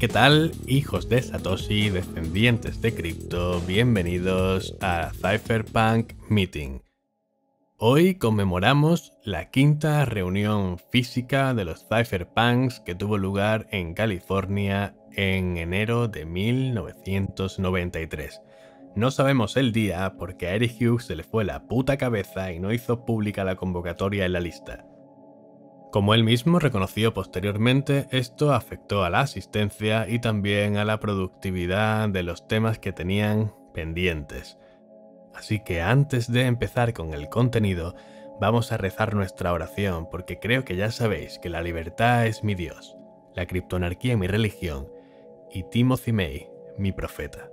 ¿qué tal? Hijos de Satoshi, descendientes de cripto, bienvenidos a Cypherpunk Meeting. Hoy conmemoramos la quinta reunión física de los Cypherpunks que tuvo lugar en California en enero de 1993. No sabemos el día porque a Eric Hughes se le fue la puta cabeza y no hizo pública la convocatoria en la lista. Como él mismo reconoció posteriormente, esto afectó a la asistencia y también a la productividad de los temas que tenían pendientes. Así que antes de empezar con el contenido, vamos a rezar nuestra oración porque creo que ya sabéis que la libertad es mi Dios, la criptonarquía mi religión y Timothy May mi profeta.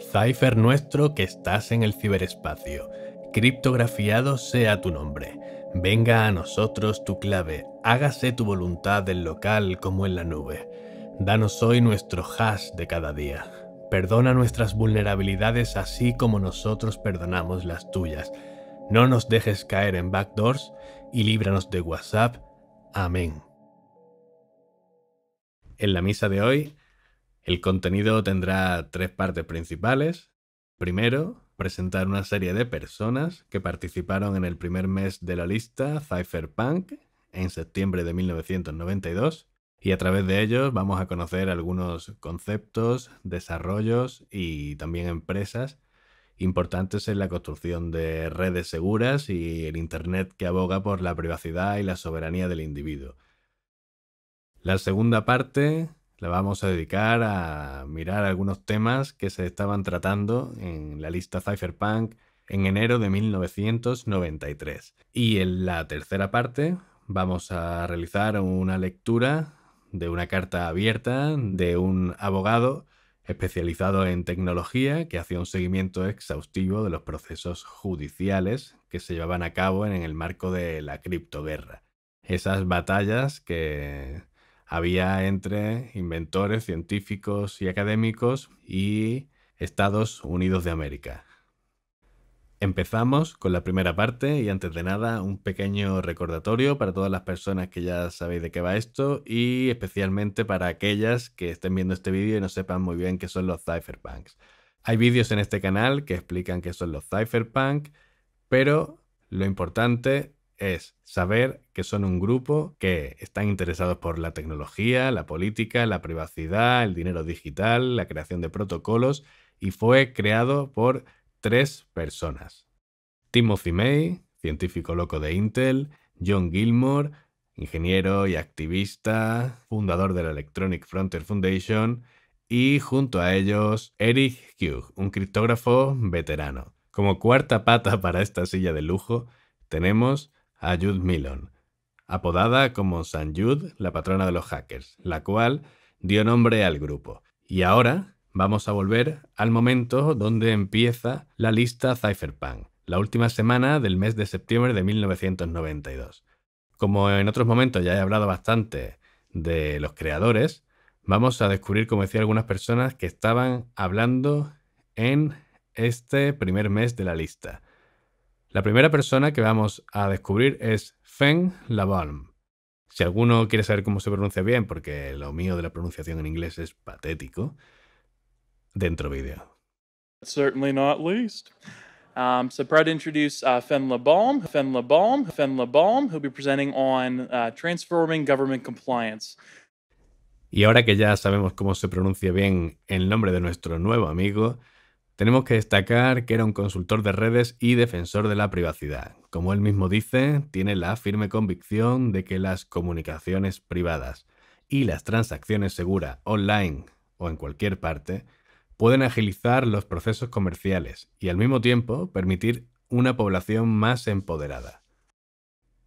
Cypher, nuestro que estás en el ciberespacio, criptografiado sea tu nombre Venga a nosotros tu clave, hágase tu voluntad del local como en la nube. Danos hoy nuestro hash de cada día. Perdona nuestras vulnerabilidades así como nosotros perdonamos las tuyas. No nos dejes caer en backdoors y líbranos de WhatsApp. Amén. En la misa de hoy, el contenido tendrá tres partes principales. Primero, presentar una serie de personas que participaron en el primer mes de la lista Cypherpunk en septiembre de 1992 y a través de ellos vamos a conocer algunos conceptos, desarrollos y también empresas importantes en la construcción de redes seguras y el Internet que aboga por la privacidad y la soberanía del individuo. La segunda parte la vamos a dedicar a mirar algunos temas que se estaban tratando en la lista Cypherpunk en enero de 1993. Y en la tercera parte vamos a realizar una lectura de una carta abierta de un abogado especializado en tecnología que hacía un seguimiento exhaustivo de los procesos judiciales que se llevaban a cabo en el marco de la criptoguerra. Esas batallas que había entre inventores, científicos y académicos y Estados Unidos de América. Empezamos con la primera parte y antes de nada un pequeño recordatorio para todas las personas que ya sabéis de qué va esto y especialmente para aquellas que estén viendo este vídeo y no sepan muy bien qué son los cypherpunks. Hay vídeos en este canal que explican qué son los cypherpunks, pero lo importante es saber que son un grupo que están interesados por la tecnología, la política, la privacidad, el dinero digital, la creación de protocolos y fue creado por tres personas. Timothy May, científico loco de Intel, John Gilmore, ingeniero y activista, fundador de la Electronic Frontier Foundation, y junto a ellos Eric Hugh, un criptógrafo veterano. Como cuarta pata para esta silla de lujo, tenemos a Jude Milon, apodada como San Jude, la patrona de los hackers, la cual dio nombre al grupo. Y ahora vamos a volver al momento donde empieza la lista Cypherpunk, la última semana del mes de septiembre de 1992. Como en otros momentos ya he hablado bastante de los creadores, vamos a descubrir, como decía algunas personas, que estaban hablando en este primer mes de la lista. La primera persona que vamos a descubrir es Feng Labalm. Si alguno quiere saber cómo se pronuncia bien, porque lo mío de la pronunciación en inglés es patético, dentro vídeo. Certainly not least. Y ahora que ya sabemos cómo se pronuncia bien el nombre de nuestro nuevo amigo, tenemos que destacar que era un consultor de redes y defensor de la privacidad. Como él mismo dice, tiene la firme convicción de que las comunicaciones privadas y las transacciones seguras online o en cualquier parte pueden agilizar los procesos comerciales y al mismo tiempo permitir una población más empoderada.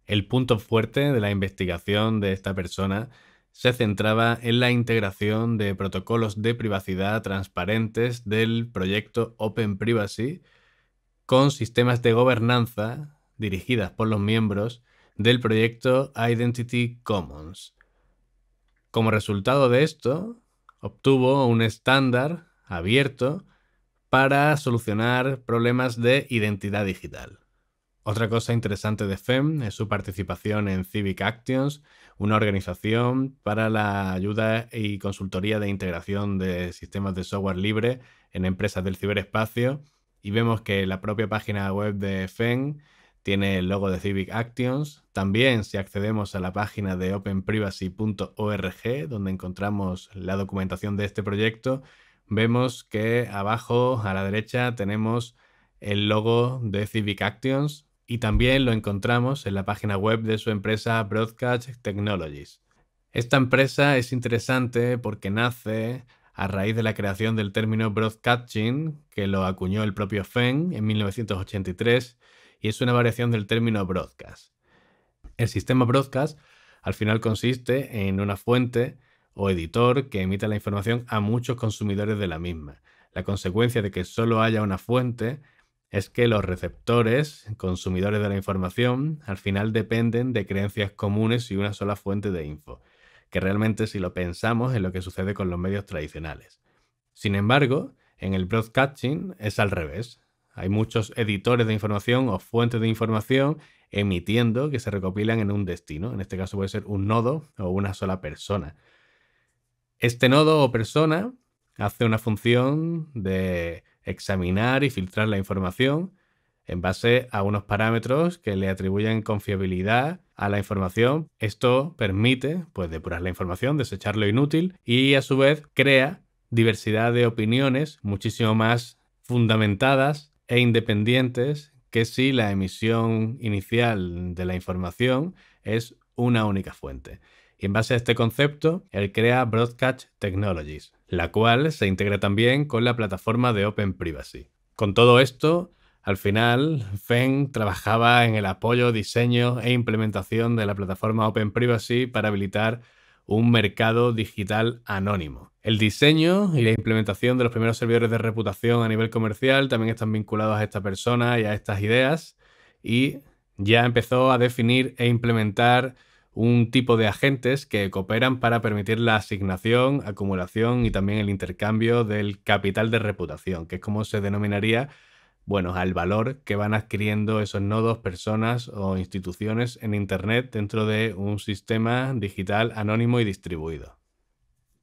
El punto fuerte de la investigación de esta persona se centraba en la integración de protocolos de privacidad transparentes del proyecto Open Privacy con sistemas de gobernanza dirigidas por los miembros del proyecto Identity Commons. Como resultado de esto, obtuvo un estándar abierto para solucionar problemas de identidad digital. Otra cosa interesante de FEM es su participación en Civic Actions una organización para la ayuda y consultoría de integración de sistemas de software libre en empresas del ciberespacio. Y vemos que la propia página web de FEN tiene el logo de Civic Actions. También si accedemos a la página de openprivacy.org, donde encontramos la documentación de este proyecto, vemos que abajo a la derecha tenemos el logo de Civic Actions y también lo encontramos en la página web de su empresa Broadcast Technologies. Esta empresa es interesante porque nace a raíz de la creación del término broadcasting, que lo acuñó el propio Feng en 1983, y es una variación del término broadcast. El sistema broadcast al final consiste en una fuente o editor que emita la información a muchos consumidores de la misma. La consecuencia de que solo haya una fuente es que los receptores, consumidores de la información, al final dependen de creencias comunes y una sola fuente de info, que realmente si lo pensamos es lo que sucede con los medios tradicionales. Sin embargo, en el broadcasting es al revés. Hay muchos editores de información o fuentes de información emitiendo que se recopilan en un destino. En este caso puede ser un nodo o una sola persona. Este nodo o persona hace una función de examinar y filtrar la información en base a unos parámetros que le atribuyen confiabilidad a la información. Esto permite pues depurar la información, desechar lo inútil y a su vez crea diversidad de opiniones muchísimo más fundamentadas e independientes que si la emisión inicial de la información es una única fuente. Y en base a este concepto, él crea Broadcast Technologies, la cual se integra también con la plataforma de Open Privacy. Con todo esto, al final, FEN trabajaba en el apoyo, diseño e implementación de la plataforma Open Privacy para habilitar un mercado digital anónimo. El diseño y la implementación de los primeros servidores de reputación a nivel comercial también están vinculados a esta persona y a estas ideas y ya empezó a definir e implementar un tipo de agentes que cooperan para permitir la asignación, acumulación y también el intercambio del capital de reputación, que es como se denominaría, bueno, al valor que van adquiriendo esos nodos, personas o instituciones en Internet dentro de un sistema digital anónimo y distribuido.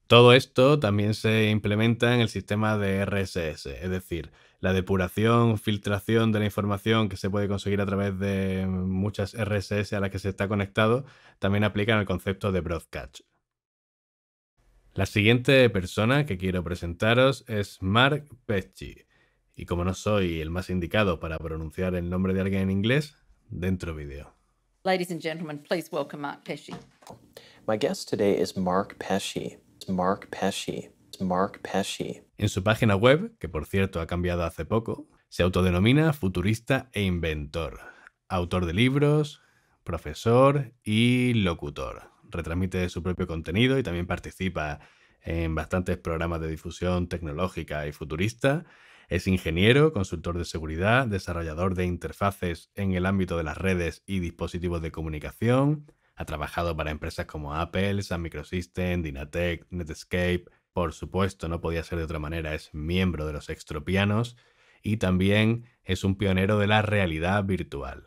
Todo esto también se implementa en el sistema de RSS, es decir, la depuración, filtración de la información que se puede conseguir a través de muchas RSS a las que se está conectado, también en el concepto de broadcast. La siguiente persona que quiero presentaros es Mark Pesci. Y como no soy el más indicado para pronunciar el nombre de alguien en inglés, dentro vídeo. Ladies and gentlemen, please welcome Mark Pesci. My guest today is Mark Pesci. Mark Pesci. Mark Pesci. En su página web, que por cierto ha cambiado hace poco, se autodenomina futurista e inventor, autor de libros, profesor y locutor. Retransmite su propio contenido y también participa en bastantes programas de difusión tecnológica y futurista. Es ingeniero, consultor de seguridad, desarrollador de interfaces en el ámbito de las redes y dispositivos de comunicación. Ha trabajado para empresas como Apple, Sun Microsystems, Dynatech, Netscape, por supuesto no podía ser de otra manera, es miembro de los extropianos y también es un pionero de la realidad virtual.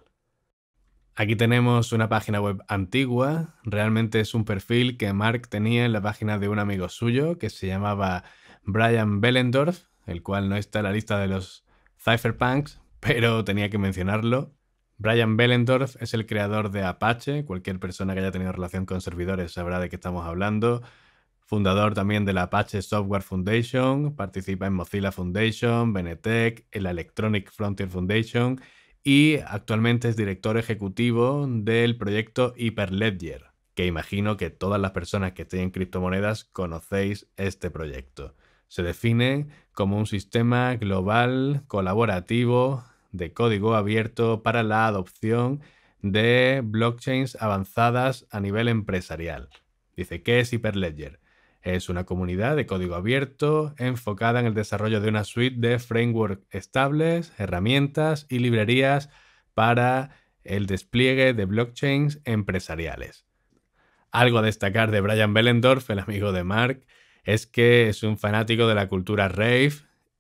Aquí tenemos una página web antigua, realmente es un perfil que Mark tenía en la página de un amigo suyo que se llamaba Brian Bellendorf, el cual no está en la lista de los cypherpunks, pero tenía que mencionarlo. Brian Bellendorf es el creador de Apache, cualquier persona que haya tenido relación con servidores sabrá de qué estamos hablando fundador también de la Apache Software Foundation, participa en Mozilla Foundation, Benetech, el la Electronic Frontier Foundation y actualmente es director ejecutivo del proyecto Hyperledger, que imagino que todas las personas que estén en criptomonedas conocéis este proyecto. Se define como un sistema global colaborativo de código abierto para la adopción de blockchains avanzadas a nivel empresarial. Dice, ¿qué es Hyperledger? Es una comunidad de código abierto enfocada en el desarrollo de una suite de framework estables, herramientas y librerías para el despliegue de blockchains empresariales. Algo a destacar de Brian Bellendorf, el amigo de Mark, es que es un fanático de la cultura rave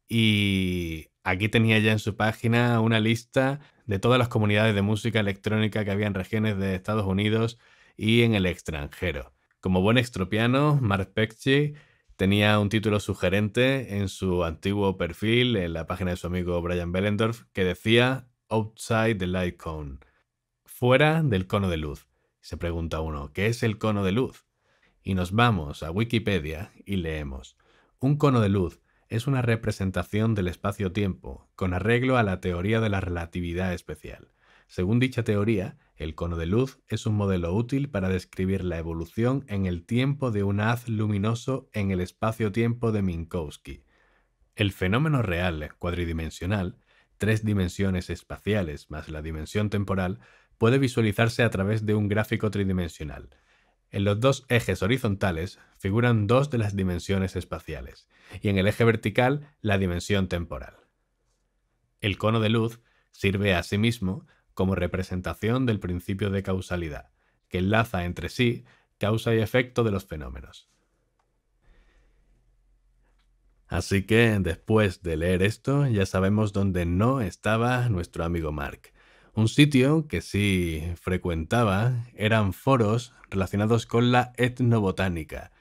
y aquí tenía ya en su página una lista de todas las comunidades de música electrónica que había en regiones de Estados Unidos y en el extranjero. Como buen extropiano, Mark Pecci tenía un título sugerente en su antiguo perfil en la página de su amigo Brian Bellendorf que decía Outside the Light Cone, fuera del cono de luz. Se pregunta uno, ¿qué es el cono de luz? Y nos vamos a Wikipedia y leemos. Un cono de luz es una representación del espacio-tiempo con arreglo a la teoría de la relatividad especial. Según dicha teoría, el cono de luz es un modelo útil para describir la evolución en el tiempo de un haz luminoso en el espacio-tiempo de Minkowski. El fenómeno real cuadridimensional, tres dimensiones espaciales más la dimensión temporal, puede visualizarse a través de un gráfico tridimensional. En los dos ejes horizontales figuran dos de las dimensiones espaciales y en el eje vertical la dimensión temporal. El cono de luz sirve a sí mismo como representación del principio de causalidad, que enlaza entre sí causa y efecto de los fenómenos. Así que después de leer esto ya sabemos dónde no estaba nuestro amigo Mark. Un sitio que sí frecuentaba eran foros relacionados con la etnobotánica,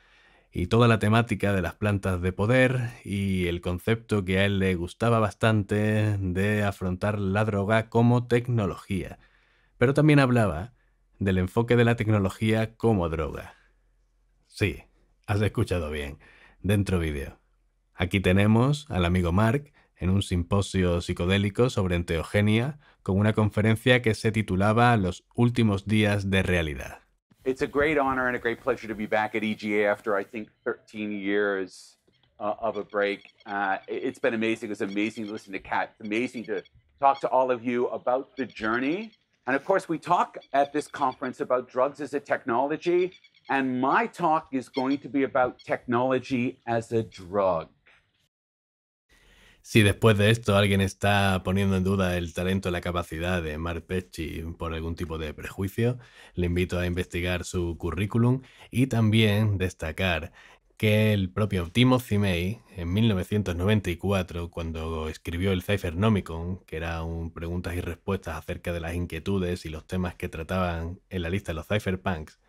y toda la temática de las plantas de poder y el concepto que a él le gustaba bastante de afrontar la droga como tecnología. Pero también hablaba del enfoque de la tecnología como droga. Sí, has escuchado bien. Dentro vídeo. Aquí tenemos al amigo Mark en un simposio psicodélico sobre enteogenia con una conferencia que se titulaba Los últimos días de realidad. It's a great honor and a great pleasure to be back at EGA after I think 13 years uh, of a break. Uh, it's been amazing. It was amazing to listen to Kat. It's amazing to talk to all of you about the journey. And of course, we talk at this conference about drugs as a technology. And my talk is going to be about technology as a drug. Si después de esto alguien está poniendo en duda el talento o la capacidad de Mark Pesci por algún tipo de prejuicio, le invito a investigar su currículum y también destacar que el propio Timo Cimei, en 1994, cuando escribió el Cyphernomicon, que era un preguntas y respuestas acerca de las inquietudes y los temas que trataban en la lista de los cypherpunks,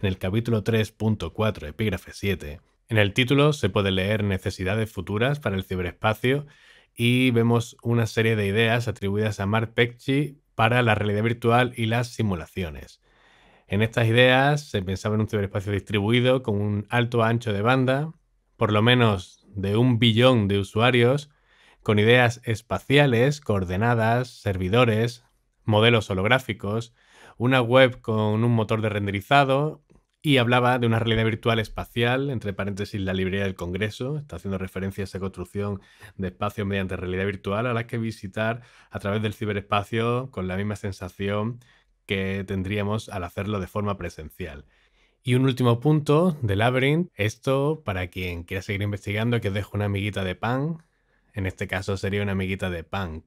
en el capítulo 3.4, epígrafe 7, en el título se puede leer necesidades futuras para el ciberespacio y vemos una serie de ideas atribuidas a Mark Pecci para la realidad virtual y las simulaciones. En estas ideas se pensaba en un ciberespacio distribuido con un alto ancho de banda, por lo menos de un billón de usuarios, con ideas espaciales, coordenadas, servidores, modelos holográficos, una web con un motor de renderizado, y hablaba de una realidad virtual espacial, entre paréntesis la librería del Congreso, está haciendo referencia a esa construcción de espacios mediante realidad virtual a las que visitar a través del ciberespacio con la misma sensación que tendríamos al hacerlo de forma presencial. Y un último punto de Labyrinth, esto para quien quiera seguir investigando, que os dejo una amiguita de punk, en este caso sería una amiguita de punk.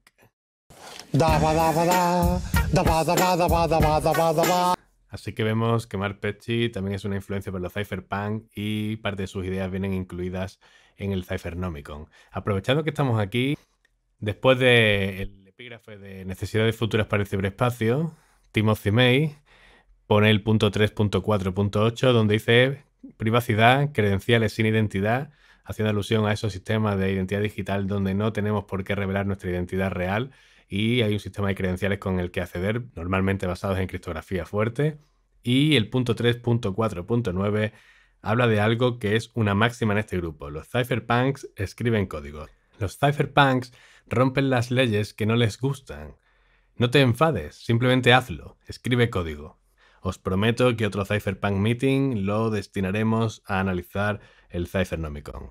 Así que vemos que Mark Petchy también es una influencia para los cypherpunk y parte de sus ideas vienen incluidas en el Cyphernomicon. Aprovechando que estamos aquí, después del epígrafe de necesidades futuras para el ciberespacio, Timothy May pone el punto 3.4.8 donde dice privacidad, credenciales sin identidad, haciendo alusión a esos sistemas de identidad digital donde no tenemos por qué revelar nuestra identidad real y hay un sistema de credenciales con el que acceder, normalmente basados en criptografía fuerte. Y el punto 3.4.9 habla de algo que es una máxima en este grupo. Los cypherpunks escriben código. Los cypherpunks rompen las leyes que no les gustan. No te enfades, simplemente hazlo, escribe código. Os prometo que otro Cypherpunk Meeting lo destinaremos a analizar el Cyphernomicon.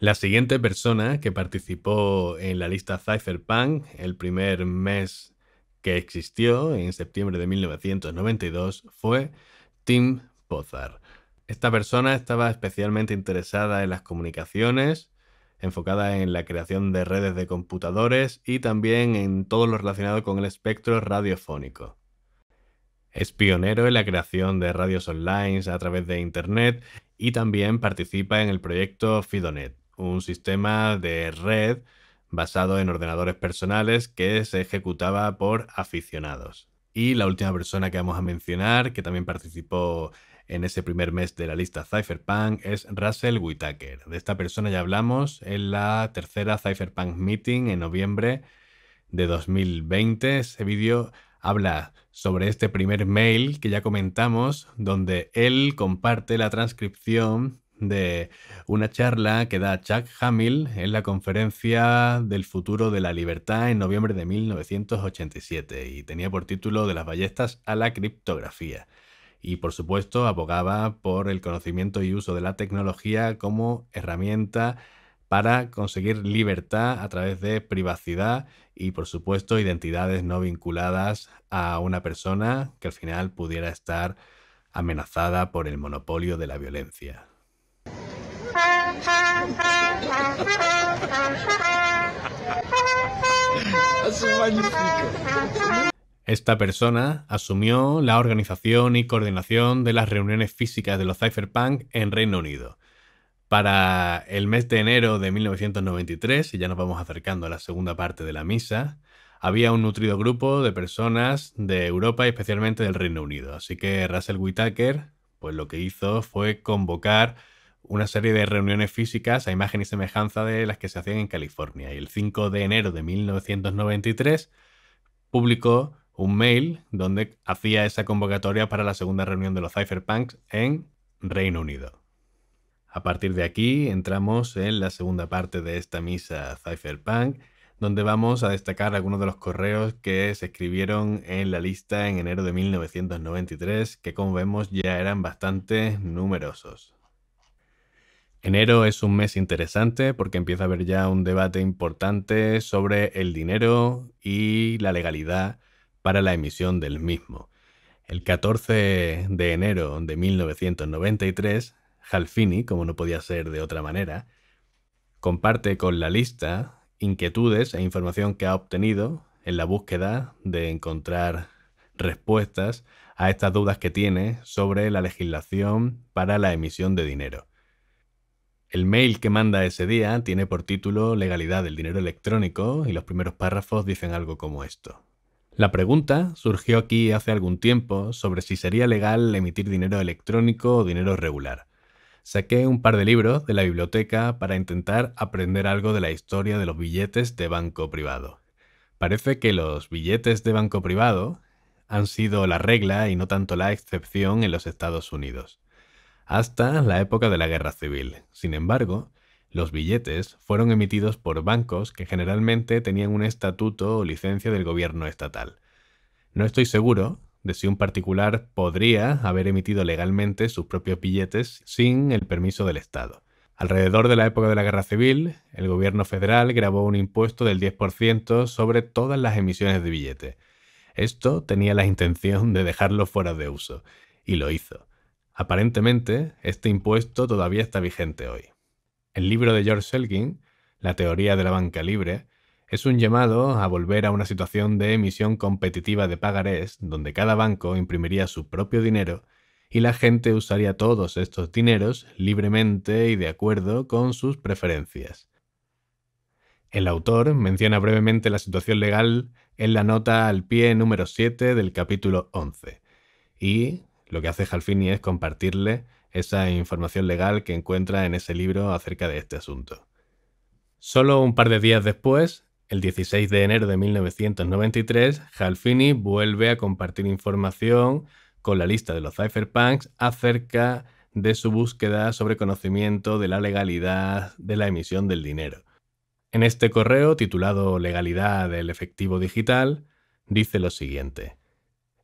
La siguiente persona que participó en la lista Cypherpunk el primer mes que existió, en septiembre de 1992, fue Tim Pozar. Esta persona estaba especialmente interesada en las comunicaciones, enfocada en la creación de redes de computadores y también en todo lo relacionado con el espectro radiofónico. Es pionero en la creación de radios online a través de Internet y también participa en el proyecto Fidonet un sistema de red basado en ordenadores personales que se ejecutaba por aficionados. Y la última persona que vamos a mencionar, que también participó en ese primer mes de la lista Cypherpunk, es Russell Whitaker. De esta persona ya hablamos en la tercera Cypherpunk Meeting en noviembre de 2020. Ese vídeo habla sobre este primer mail que ya comentamos, donde él comparte la transcripción de una charla que da Chuck Hamill en la conferencia del futuro de la libertad en noviembre de 1987 y tenía por título De las ballestas a la criptografía. Y por supuesto abogaba por el conocimiento y uso de la tecnología como herramienta para conseguir libertad a través de privacidad y por supuesto identidades no vinculadas a una persona que al final pudiera estar amenazada por el monopolio de la violencia. Esta persona asumió la organización y coordinación de las reuniones físicas de los Cypherpunk en Reino Unido. Para el mes de enero de 1993, y ya nos vamos acercando a la segunda parte de la misa, había un nutrido grupo de personas de Europa y especialmente del Reino Unido. Así que Russell Whitaker, pues lo que hizo fue convocar una serie de reuniones físicas a imagen y semejanza de las que se hacían en California. Y el 5 de enero de 1993 publicó un mail donde hacía esa convocatoria para la segunda reunión de los Cypherpunks en Reino Unido. A partir de aquí entramos en la segunda parte de esta misa Cypherpunk, donde vamos a destacar algunos de los correos que se escribieron en la lista en enero de 1993, que como vemos ya eran bastante numerosos. Enero es un mes interesante porque empieza a haber ya un debate importante sobre el dinero y la legalidad para la emisión del mismo. El 14 de enero de 1993, Halfini, como no podía ser de otra manera, comparte con la lista inquietudes e información que ha obtenido en la búsqueda de encontrar respuestas a estas dudas que tiene sobre la legislación para la emisión de dinero. El mail que manda ese día tiene por título Legalidad del dinero electrónico y los primeros párrafos dicen algo como esto. La pregunta surgió aquí hace algún tiempo sobre si sería legal emitir dinero electrónico o dinero regular. Saqué un par de libros de la biblioteca para intentar aprender algo de la historia de los billetes de banco privado. Parece que los billetes de banco privado han sido la regla y no tanto la excepción en los Estados Unidos hasta la época de la Guerra Civil. Sin embargo, los billetes fueron emitidos por bancos que generalmente tenían un estatuto o licencia del gobierno estatal. No estoy seguro de si un particular podría haber emitido legalmente sus propios billetes sin el permiso del Estado. Alrededor de la época de la Guerra Civil, el gobierno federal grabó un impuesto del 10% sobre todas las emisiones de billete. Esto tenía la intención de dejarlo fuera de uso, y lo hizo. Aparentemente, este impuesto todavía está vigente hoy. El libro de George Selgin, La teoría de la banca libre, es un llamado a volver a una situación de emisión competitiva de pagarés, donde cada banco imprimiría su propio dinero y la gente usaría todos estos dineros libremente y de acuerdo con sus preferencias. El autor menciona brevemente la situación legal en la nota al pie número 7 del capítulo 11 y lo que hace Halfini es compartirle esa información legal que encuentra en ese libro acerca de este asunto. Solo un par de días después, el 16 de enero de 1993, Halfini vuelve a compartir información con la lista de los cypherpunks acerca de su búsqueda sobre conocimiento de la legalidad de la emisión del dinero. En este correo, titulado Legalidad del efectivo digital, dice lo siguiente.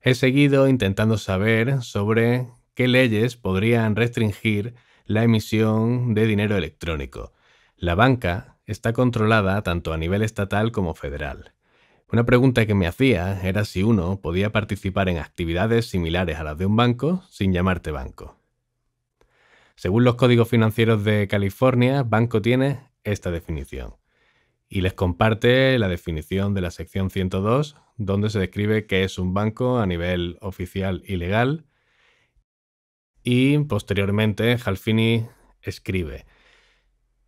He seguido intentando saber sobre qué leyes podrían restringir la emisión de dinero electrónico. La banca está controlada tanto a nivel estatal como federal. Una pregunta que me hacía era si uno podía participar en actividades similares a las de un banco sin llamarte banco. Según los códigos financieros de California, banco tiene esta definición. Y les comparte la definición de la sección 102 donde se describe que es un banco a nivel oficial ilegal legal. Y posteriormente, Halfini escribe,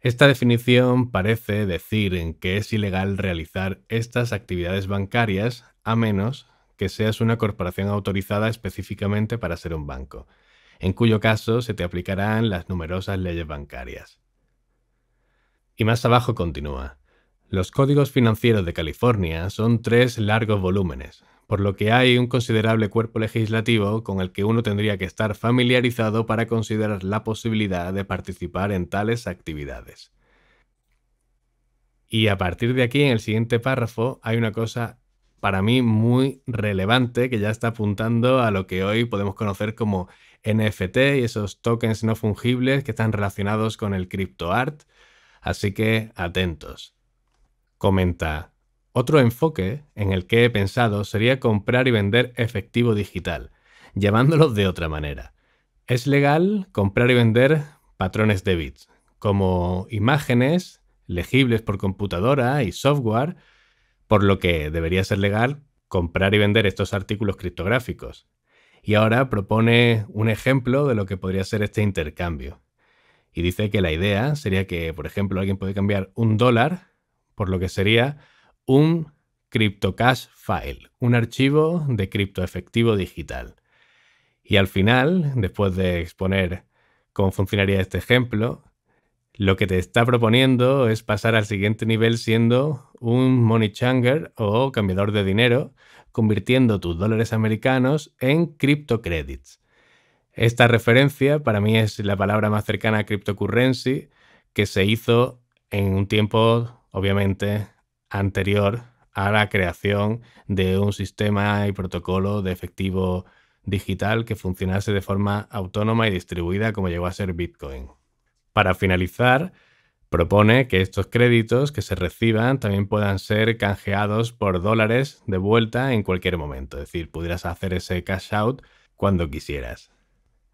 esta definición parece decir en que es ilegal realizar estas actividades bancarias a menos que seas una corporación autorizada específicamente para ser un banco, en cuyo caso se te aplicarán las numerosas leyes bancarias. Y más abajo continúa. Los códigos financieros de California son tres largos volúmenes, por lo que hay un considerable cuerpo legislativo con el que uno tendría que estar familiarizado para considerar la posibilidad de participar en tales actividades. Y a partir de aquí, en el siguiente párrafo, hay una cosa para mí muy relevante que ya está apuntando a lo que hoy podemos conocer como NFT y esos tokens no fungibles que están relacionados con el art, Así que atentos comenta, otro enfoque en el que he pensado sería comprar y vender efectivo digital, llamándolo de otra manera. Es legal comprar y vender patrones de bits, como imágenes legibles por computadora y software, por lo que debería ser legal comprar y vender estos artículos criptográficos. Y ahora propone un ejemplo de lo que podría ser este intercambio. Y dice que la idea sería que, por ejemplo, alguien puede cambiar un dólar por lo que sería un CryptoCash File, un archivo de criptoefectivo digital. Y al final, después de exponer cómo funcionaría este ejemplo, lo que te está proponiendo es pasar al siguiente nivel siendo un money changer o cambiador de dinero, convirtiendo tus dólares americanos en Credits. Esta referencia para mí es la palabra más cercana a cryptocurrency que se hizo en un tiempo obviamente anterior a la creación de un sistema y protocolo de efectivo digital que funcionase de forma autónoma y distribuida como llegó a ser Bitcoin. Para finalizar, propone que estos créditos que se reciban también puedan ser canjeados por dólares de vuelta en cualquier momento, es decir, pudieras hacer ese cash out cuando quisieras.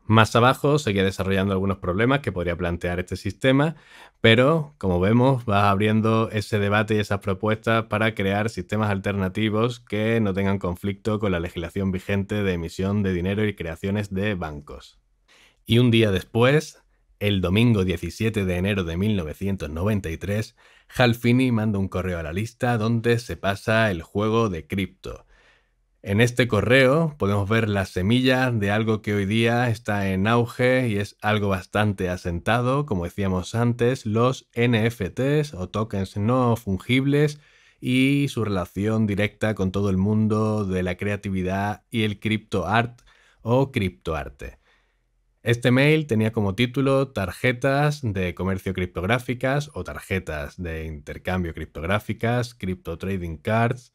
Más abajo seguía desarrollando algunos problemas que podría plantear este sistema, pero como vemos va abriendo ese debate y esas propuestas para crear sistemas alternativos que no tengan conflicto con la legislación vigente de emisión de dinero y creaciones de bancos. Y un día después, el domingo 17 de enero de 1993, Halfini manda un correo a la lista donde se pasa el juego de cripto en este correo podemos ver las semillas de algo que hoy día está en auge y es algo bastante asentado, como decíamos antes, los NFTs o tokens no fungibles y su relación directa con todo el mundo de la creatividad y el art o criptoarte. Este mail tenía como título tarjetas de comercio criptográficas o tarjetas de intercambio criptográficas, crypto trading cards,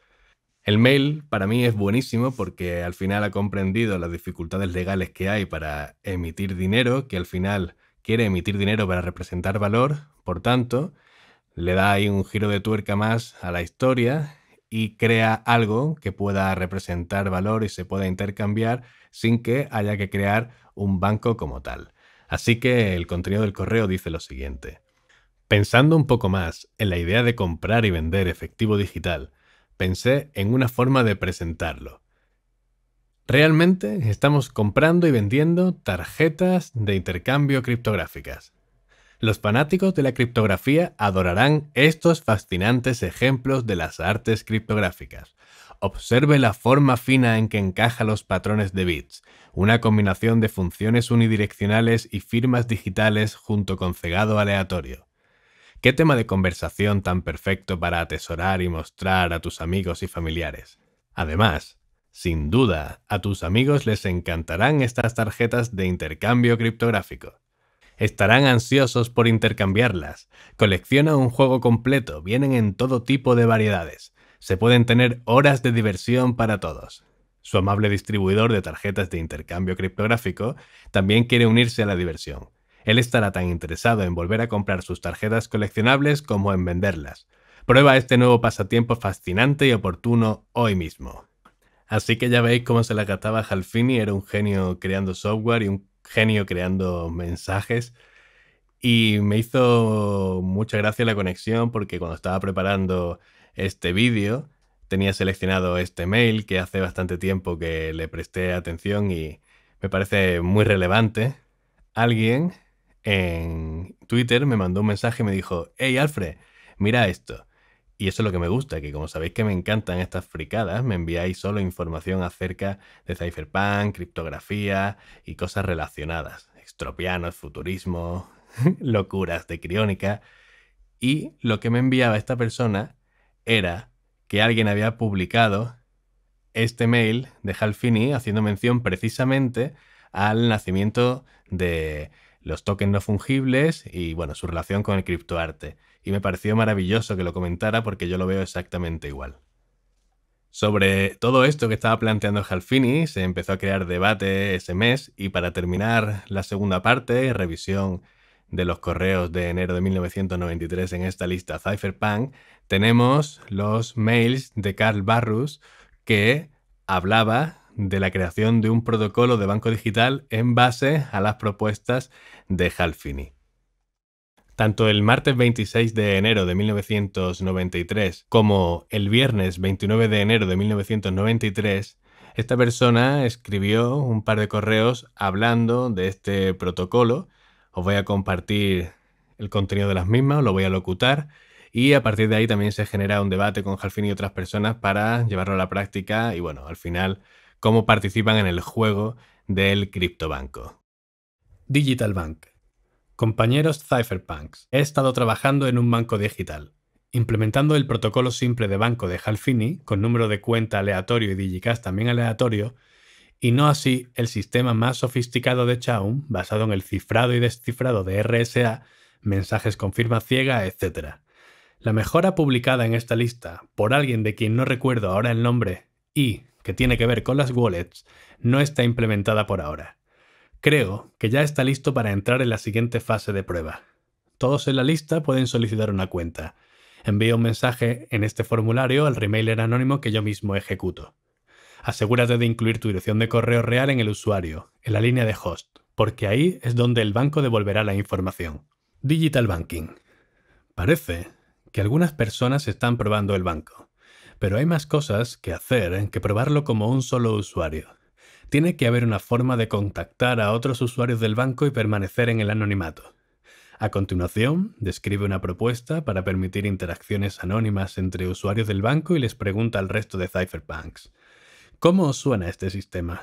el mail para mí es buenísimo porque al final ha comprendido las dificultades legales que hay para emitir dinero, que al final quiere emitir dinero para representar valor, por tanto, le da ahí un giro de tuerca más a la historia y crea algo que pueda representar valor y se pueda intercambiar sin que haya que crear un banco como tal. Así que el contenido del correo dice lo siguiente. Pensando un poco más en la idea de comprar y vender efectivo digital, pensé en una forma de presentarlo. Realmente estamos comprando y vendiendo tarjetas de intercambio criptográficas. Los fanáticos de la criptografía adorarán estos fascinantes ejemplos de las artes criptográficas. Observe la forma fina en que encaja los patrones de bits, una combinación de funciones unidireccionales y firmas digitales junto con cegado aleatorio. Qué tema de conversación tan perfecto para atesorar y mostrar a tus amigos y familiares. Además, sin duda, a tus amigos les encantarán estas tarjetas de intercambio criptográfico. Estarán ansiosos por intercambiarlas. Colecciona un juego completo, vienen en todo tipo de variedades. Se pueden tener horas de diversión para todos. Su amable distribuidor de tarjetas de intercambio criptográfico también quiere unirse a la diversión. Él estará tan interesado en volver a comprar sus tarjetas coleccionables como en venderlas. Prueba este nuevo pasatiempo fascinante y oportuno hoy mismo. Así que ya veis cómo se la gastaba Halfini, era un genio creando software y un genio creando mensajes. Y me hizo mucha gracia la conexión porque cuando estaba preparando este vídeo tenía seleccionado este mail que hace bastante tiempo que le presté atención y me parece muy relevante. Alguien en Twitter me mandó un mensaje y me dijo, hey Alfred, mira esto. Y eso es lo que me gusta, que como sabéis que me encantan estas fricadas, me enviáis solo información acerca de cypherpunk, criptografía y cosas relacionadas. Estropianos, futurismo, locuras de criónica. Y lo que me enviaba esta persona era que alguien había publicado este mail de Halfini haciendo mención precisamente al nacimiento de los tokens no fungibles y bueno, su relación con el criptoarte. Y me pareció maravilloso que lo comentara porque yo lo veo exactamente igual. Sobre todo esto que estaba planteando Halfini, se empezó a crear debate ese mes y para terminar la segunda parte, revisión de los correos de enero de 1993 en esta lista Cypherpunk, tenemos los mails de Carl Barrus que hablaba de la creación de un protocolo de banco digital en base a las propuestas de Halfini. Tanto el martes 26 de enero de 1993 como el viernes 29 de enero de 1993, esta persona escribió un par de correos hablando de este protocolo. Os voy a compartir el contenido de las mismas, lo voy a locutar y a partir de ahí también se genera un debate con Halfini y otras personas para llevarlo a la práctica y bueno, al final cómo participan en el juego del criptobanco. Digital Bank. Compañeros Cypherpunks, he estado trabajando en un banco digital, implementando el protocolo simple de banco de Halfini, con número de cuenta aleatorio y Digicast también aleatorio, y no así el sistema más sofisticado de Chaum, basado en el cifrado y descifrado de RSA, mensajes con firma ciega, etc. La mejora publicada en esta lista por alguien de quien no recuerdo ahora el nombre y que tiene que ver con las wallets no está implementada por ahora. Creo que ya está listo para entrar en la siguiente fase de prueba. Todos en la lista pueden solicitar una cuenta. Envía un mensaje en este formulario al remailer anónimo que yo mismo ejecuto. Asegúrate de incluir tu dirección de correo real en el usuario, en la línea de host, porque ahí es donde el banco devolverá la información. Digital Banking. Parece que algunas personas están probando el banco pero hay más cosas que hacer ¿eh? que probarlo como un solo usuario. Tiene que haber una forma de contactar a otros usuarios del banco y permanecer en el anonimato. A continuación, describe una propuesta para permitir interacciones anónimas entre usuarios del banco y les pregunta al resto de cypherpunks. ¿Cómo os suena este sistema?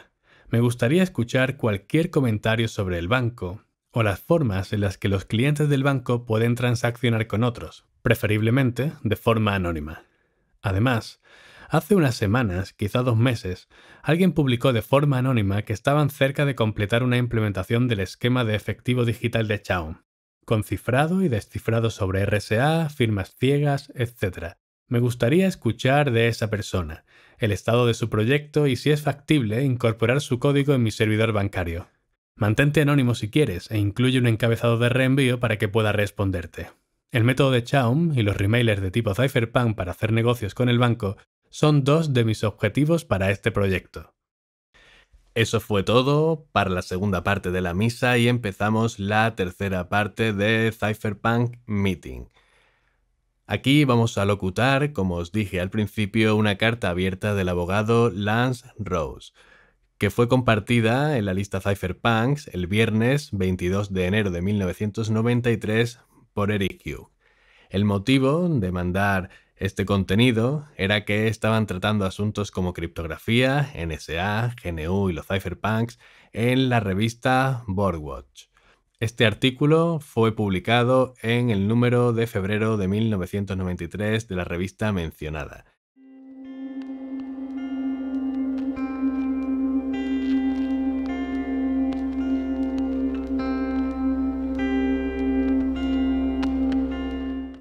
Me gustaría escuchar cualquier comentario sobre el banco o las formas en las que los clientes del banco pueden transaccionar con otros, preferiblemente de forma anónima. Además, hace unas semanas, quizá dos meses, alguien publicó de forma anónima que estaban cerca de completar una implementación del esquema de efectivo digital de Chaum, con cifrado y descifrado sobre RSA, firmas ciegas, etc. Me gustaría escuchar de esa persona, el estado de su proyecto y si es factible incorporar su código en mi servidor bancario. Mantente anónimo si quieres e incluye un encabezado de reenvío para que pueda responderte. El método de Chaum y los remailers de tipo Cypherpunk para hacer negocios con el banco son dos de mis objetivos para este proyecto. Eso fue todo para la segunda parte de la misa y empezamos la tercera parte de Cypherpunk Meeting. Aquí vamos a locutar, como os dije al principio, una carta abierta del abogado Lance Rose, que fue compartida en la lista Cypherpunks el viernes 22 de enero de 1993 por Eric El motivo de mandar este contenido era que estaban tratando asuntos como criptografía, NSA, GNU y los cypherpunks en la revista Boardwatch. Este artículo fue publicado en el número de febrero de 1993 de la revista mencionada.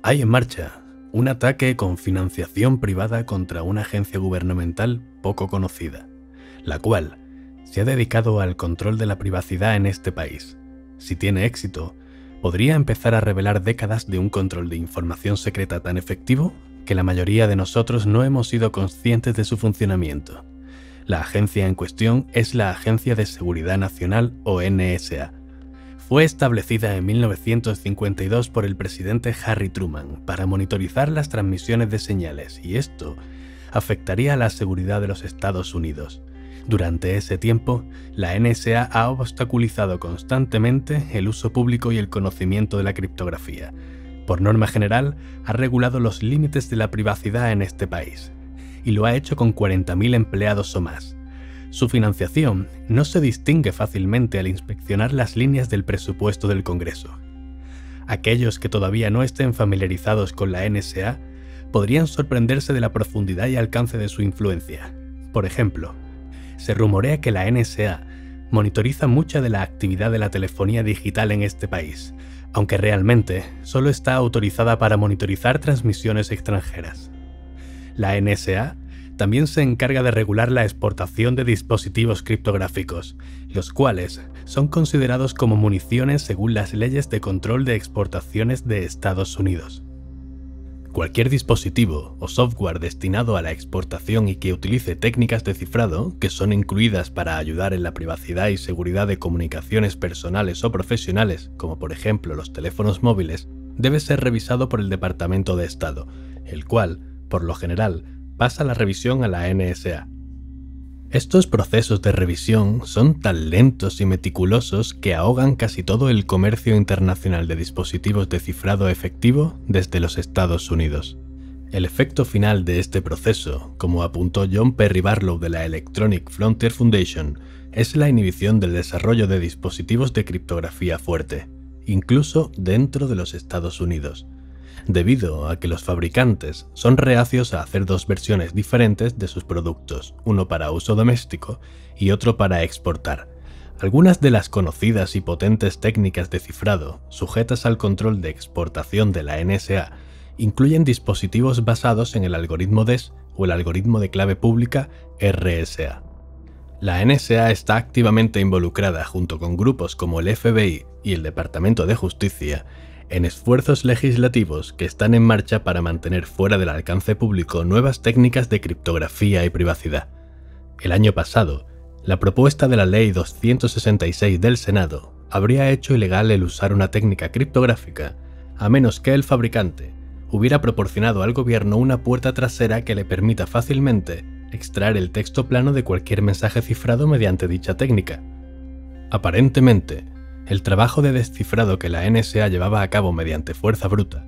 Hay en marcha un ataque con financiación privada contra una agencia gubernamental poco conocida, la cual se ha dedicado al control de la privacidad en este país. Si tiene éxito, podría empezar a revelar décadas de un control de información secreta tan efectivo que la mayoría de nosotros no hemos sido conscientes de su funcionamiento. La agencia en cuestión es la Agencia de Seguridad Nacional o NSA, fue establecida en 1952 por el presidente Harry Truman para monitorizar las transmisiones de señales y esto afectaría a la seguridad de los Estados Unidos. Durante ese tiempo, la NSA ha obstaculizado constantemente el uso público y el conocimiento de la criptografía. Por norma general, ha regulado los límites de la privacidad en este país, y lo ha hecho con 40.000 empleados o más. Su financiación no se distingue fácilmente al inspeccionar las líneas del presupuesto del Congreso. Aquellos que todavía no estén familiarizados con la NSA podrían sorprenderse de la profundidad y alcance de su influencia. Por ejemplo, se rumorea que la NSA monitoriza mucha de la actividad de la telefonía digital en este país, aunque realmente solo está autorizada para monitorizar transmisiones extranjeras. La NSA también se encarga de regular la exportación de dispositivos criptográficos, los cuales son considerados como municiones según las leyes de control de exportaciones de Estados Unidos. Cualquier dispositivo o software destinado a la exportación y que utilice técnicas de cifrado, que son incluidas para ayudar en la privacidad y seguridad de comunicaciones personales o profesionales, como por ejemplo los teléfonos móviles, debe ser revisado por el Departamento de Estado, el cual, por lo general, pasa la revisión a la NSA. Estos procesos de revisión son tan lentos y meticulosos que ahogan casi todo el comercio internacional de dispositivos de cifrado efectivo desde los Estados Unidos. El efecto final de este proceso, como apuntó John Perry Barlow de la Electronic Frontier Foundation, es la inhibición del desarrollo de dispositivos de criptografía fuerte, incluso dentro de los Estados Unidos, debido a que los fabricantes son reacios a hacer dos versiones diferentes de sus productos, uno para uso doméstico y otro para exportar. Algunas de las conocidas y potentes técnicas de cifrado, sujetas al control de exportación de la NSA, incluyen dispositivos basados en el algoritmo DES o el algoritmo de clave pública RSA. La NSA está activamente involucrada junto con grupos como el FBI y el Departamento de Justicia en esfuerzos legislativos que están en marcha para mantener fuera del alcance público nuevas técnicas de criptografía y privacidad. El año pasado, la propuesta de la Ley 266 del Senado habría hecho ilegal el usar una técnica criptográfica a menos que el fabricante hubiera proporcionado al gobierno una puerta trasera que le permita fácilmente extraer el texto plano de cualquier mensaje cifrado mediante dicha técnica. Aparentemente, el trabajo de descifrado que la NSA llevaba a cabo mediante fuerza bruta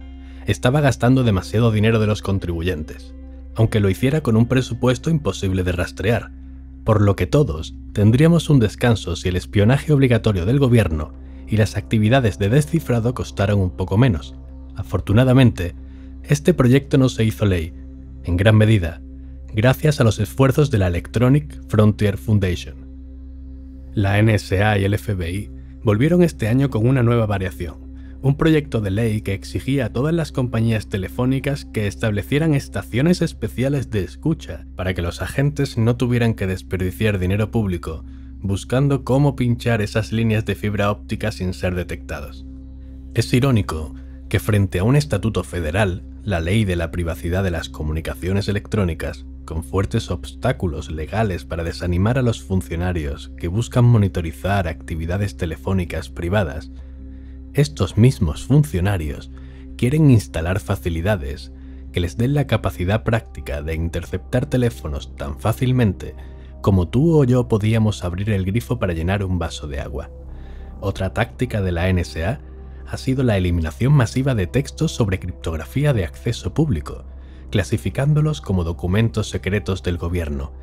estaba gastando demasiado dinero de los contribuyentes, aunque lo hiciera con un presupuesto imposible de rastrear, por lo que todos tendríamos un descanso si el espionaje obligatorio del gobierno y las actividades de descifrado costaran un poco menos. Afortunadamente, este proyecto no se hizo ley, en gran medida, gracias a los esfuerzos de la Electronic Frontier Foundation. La NSA y el FBI volvieron este año con una nueva variación, un proyecto de ley que exigía a todas las compañías telefónicas que establecieran estaciones especiales de escucha para que los agentes no tuvieran que desperdiciar dinero público buscando cómo pinchar esas líneas de fibra óptica sin ser detectados. Es irónico que frente a un estatuto federal, la ley de la privacidad de las comunicaciones electrónicas, con fuertes obstáculos legales para desanimar a los funcionarios que buscan monitorizar actividades telefónicas privadas, estos mismos funcionarios quieren instalar facilidades que les den la capacidad práctica de interceptar teléfonos tan fácilmente como tú o yo podíamos abrir el grifo para llenar un vaso de agua. Otra táctica de la NSA ha sido la eliminación masiva de textos sobre criptografía de acceso público, clasificándolos como documentos secretos del gobierno,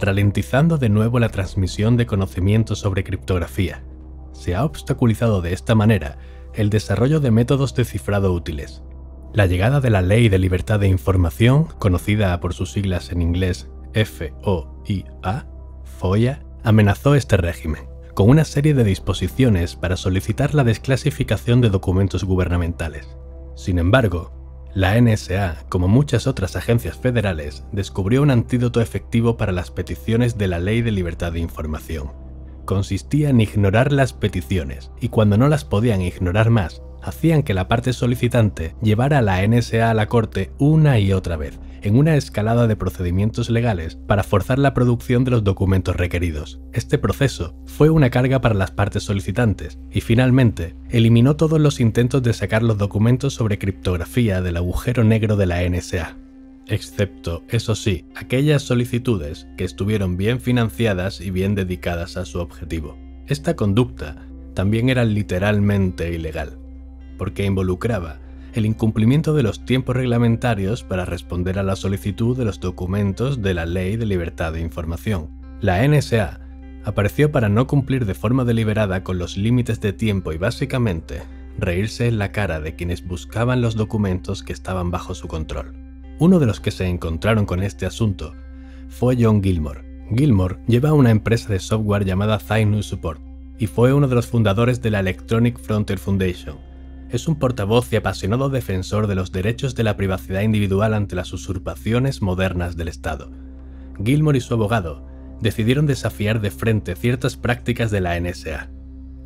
ralentizando de nuevo la transmisión de conocimientos sobre criptografía. Se ha obstaculizado de esta manera el desarrollo de métodos de cifrado útiles. La llegada de la Ley de Libertad de Información, conocida por sus siglas en inglés FOIA, FOIA, amenazó este régimen, con una serie de disposiciones para solicitar la desclasificación de documentos gubernamentales. Sin embargo, la NSA, como muchas otras agencias federales, descubrió un antídoto efectivo para las peticiones de la Ley de Libertad de Información. Consistía en ignorar las peticiones, y cuando no las podían ignorar más, hacían que la parte solicitante llevara a la NSA a la corte una y otra vez, en una escalada de procedimientos legales para forzar la producción de los documentos requeridos. Este proceso fue una carga para las partes solicitantes y finalmente eliminó todos los intentos de sacar los documentos sobre criptografía del agujero negro de la NSA excepto, eso sí, aquellas solicitudes que estuvieron bien financiadas y bien dedicadas a su objetivo. Esta conducta también era literalmente ilegal porque involucraba el incumplimiento de los tiempos reglamentarios para responder a la solicitud de los documentos de la Ley de Libertad de Información. La NSA apareció para no cumplir de forma deliberada con los límites de tiempo y básicamente reírse en la cara de quienes buscaban los documentos que estaban bajo su control. Uno de los que se encontraron con este asunto fue John Gilmore. Gilmore lleva una empresa de software llamada Zynu Support y fue uno de los fundadores de la Electronic Frontier Foundation, es un portavoz y apasionado defensor de los derechos de la privacidad individual ante las usurpaciones modernas del Estado. Gilmore y su abogado decidieron desafiar de frente ciertas prácticas de la NSA,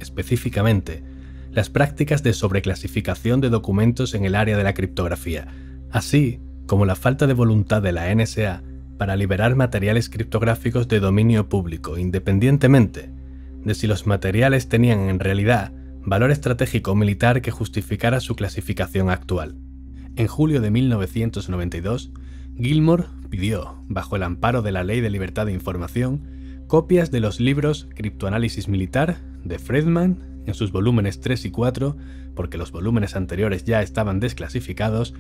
específicamente las prácticas de sobreclasificación de documentos en el área de la criptografía, así como la falta de voluntad de la NSA para liberar materiales criptográficos de dominio público, independientemente de si los materiales tenían en realidad valor estratégico militar que justificara su clasificación actual. En julio de 1992, Gilmore pidió, bajo el amparo de la Ley de Libertad de Información, copias de los libros Criptoanálisis Militar de Friedman, en sus volúmenes 3 y 4, porque los volúmenes anteriores ya estaban desclasificados,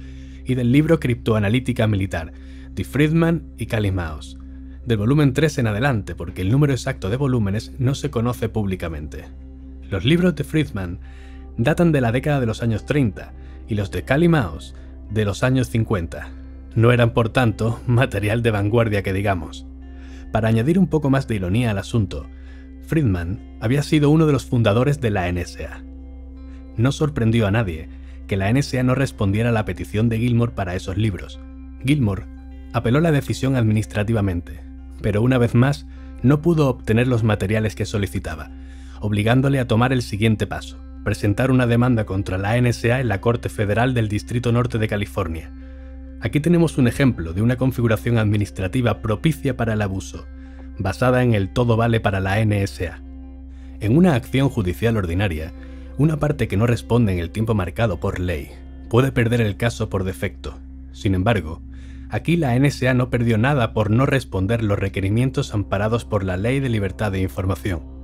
y del libro Criptoanalítica Militar de Friedman y Kalimaos, del volumen 3 en adelante, porque el número exacto de volúmenes no se conoce públicamente. Los libros de Friedman datan de la década de los años 30 y los de Kalimaos de los años 50. No eran, por tanto, material de vanguardia que digamos. Para añadir un poco más de ironía al asunto, Friedman había sido uno de los fundadores de la NSA. No sorprendió a nadie que la NSA no respondiera a la petición de Gilmore para esos libros. Gilmore apeló la decisión administrativamente, pero una vez más no pudo obtener los materiales que solicitaba, obligándole a tomar el siguiente paso, presentar una demanda contra la NSA en la Corte Federal del Distrito Norte de California. Aquí tenemos un ejemplo de una configuración administrativa propicia para el abuso, basada en el todo vale para la NSA. En una acción judicial ordinaria, una parte que no responde en el tiempo marcado por ley puede perder el caso por defecto. Sin embargo, aquí la NSA no perdió nada por no responder los requerimientos amparados por la Ley de Libertad de Información.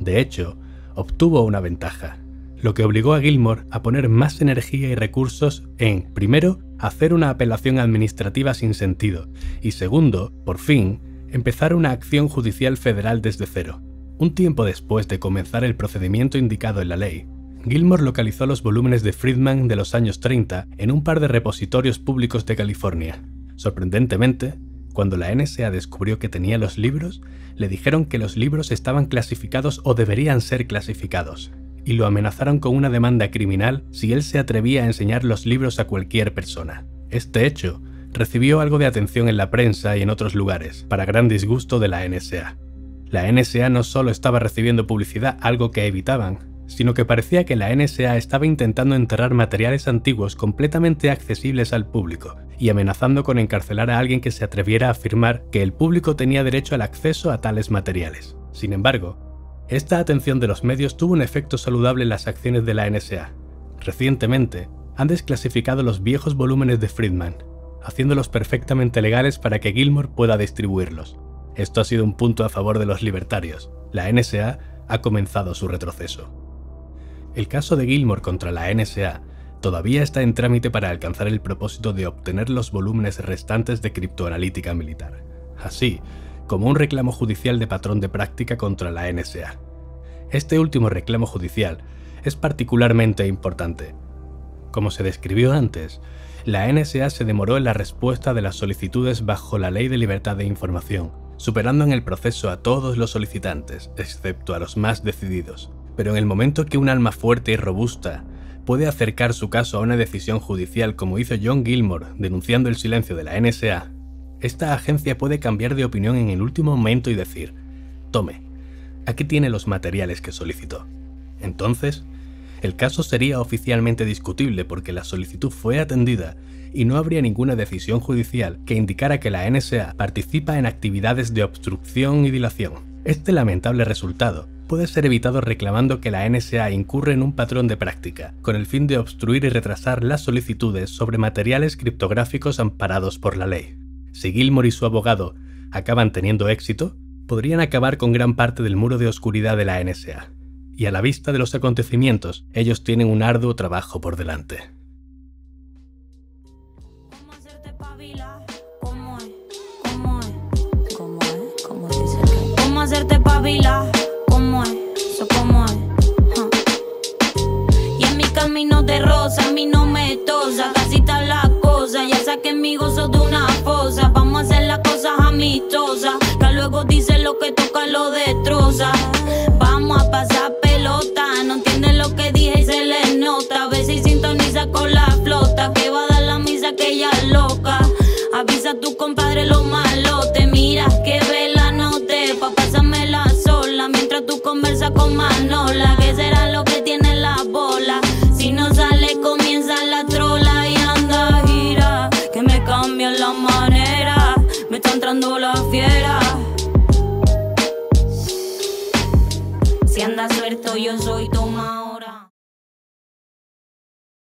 De hecho, obtuvo una ventaja, lo que obligó a Gilmore a poner más energía y recursos en, primero, hacer una apelación administrativa sin sentido y segundo, por fin, empezar una acción judicial federal desde cero. Un tiempo después de comenzar el procedimiento indicado en la ley, Gilmore localizó los volúmenes de Friedman de los años 30 en un par de repositorios públicos de California. Sorprendentemente, cuando la NSA descubrió que tenía los libros, le dijeron que los libros estaban clasificados o deberían ser clasificados, y lo amenazaron con una demanda criminal si él se atrevía a enseñar los libros a cualquier persona. Este hecho recibió algo de atención en la prensa y en otros lugares, para gran disgusto de la NSA. La NSA no solo estaba recibiendo publicidad, algo que evitaban, sino que parecía que la NSA estaba intentando enterrar materiales antiguos completamente accesibles al público, y amenazando con encarcelar a alguien que se atreviera a afirmar que el público tenía derecho al acceso a tales materiales. Sin embargo, esta atención de los medios tuvo un efecto saludable en las acciones de la NSA. Recientemente, han desclasificado los viejos volúmenes de Friedman, haciéndolos perfectamente legales para que Gilmore pueda distribuirlos. Esto ha sido un punto a favor de los libertarios. La NSA ha comenzado su retroceso. El caso de Gilmore contra la NSA todavía está en trámite para alcanzar el propósito de obtener los volúmenes restantes de criptoanalítica militar, así como un reclamo judicial de patrón de práctica contra la NSA. Este último reclamo judicial es particularmente importante. Como se describió antes, la NSA se demoró en la respuesta de las solicitudes bajo la Ley de Libertad de Información, superando en el proceso a todos los solicitantes, excepto a los más decididos. Pero en el momento que un alma fuerte y robusta puede acercar su caso a una decisión judicial como hizo John Gilmore denunciando el silencio de la NSA, esta agencia puede cambiar de opinión en el último momento y decir, tome, aquí tiene los materiales que solicitó. Entonces, el caso sería oficialmente discutible porque la solicitud fue atendida y no habría ninguna decisión judicial que indicara que la NSA participa en actividades de obstrucción y dilación. Este lamentable resultado puede ser evitado reclamando que la NSA incurre en un patrón de práctica, con el fin de obstruir y retrasar las solicitudes sobre materiales criptográficos amparados por la ley. Si Gilmore y su abogado acaban teniendo éxito, podrían acabar con gran parte del muro de oscuridad de la NSA. Y a la vista de los acontecimientos, ellos tienen un arduo trabajo por delante. a mí no me tosa, casi está la cosa. Ya saqué mi gozo de una fosa. Vamos a hacer las cosas amistosas, que luego dice lo que toca lo destroza. Vamos a pasar pelota, no entiende lo que dije y se le nota. A veces sintoniza con la flota, que va a dar la misa que ella es loca. Avisa a tu compadre lo malo, te mira que vela no te pa' pasármela sola, mientras tú conversas con Manola, que será la fiera. Si andas suelto, yo soy tu